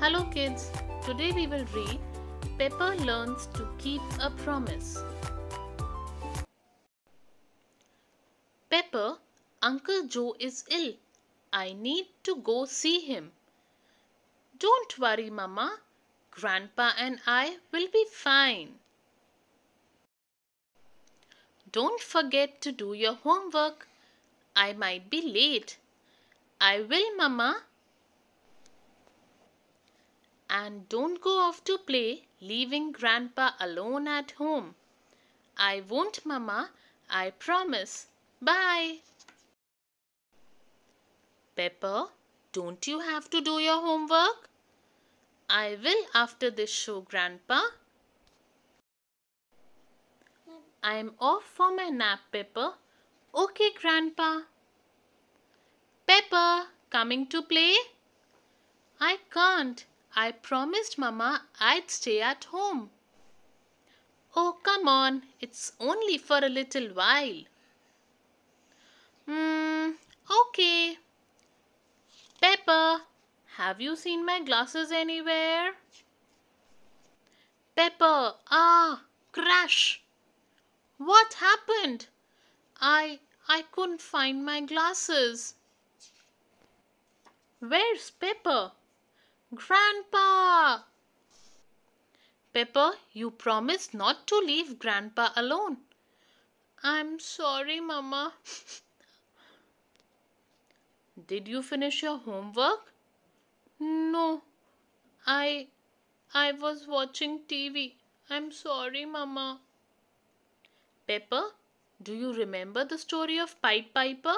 Hello kids, today we will read Pepper Learns to Keep a Promise. Pepper, Uncle Joe is ill. I need to go see him. Don't worry, Mama. Grandpa and I will be fine. Don't forget to do your homework. I might be late. I will, Mama and don't go off to play, leaving Grandpa alone at home. I won't, Mama. I promise. Bye. Pepper, don't you have to do your homework? I will after this show, Grandpa. I'm off for my nap, Pepper. Okay, Grandpa. Pepper, coming to play? I can't. I promised Mama I'd stay at home. Oh, come on, it's only for a little while. Hmm, okay. Pepper, have you seen my glasses anywhere? Pepper, ah, crash! What happened? I, I couldn't find my glasses. Where's Pepper? Grandpa! Pepper, you promised not to leave Grandpa alone. I'm sorry, Mama. Did you finish your homework? No. I I was watching TV. I'm sorry, Mama. Pepper, do you remember the story of Pipe Piper?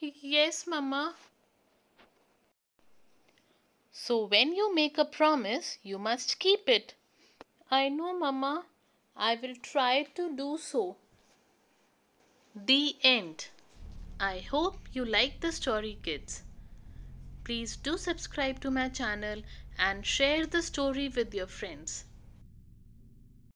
Yes, Mama. So when you make a promise, you must keep it. I know, Mama. I will try to do so. The end. I hope you like the story, kids. Please do subscribe to my channel and share the story with your friends.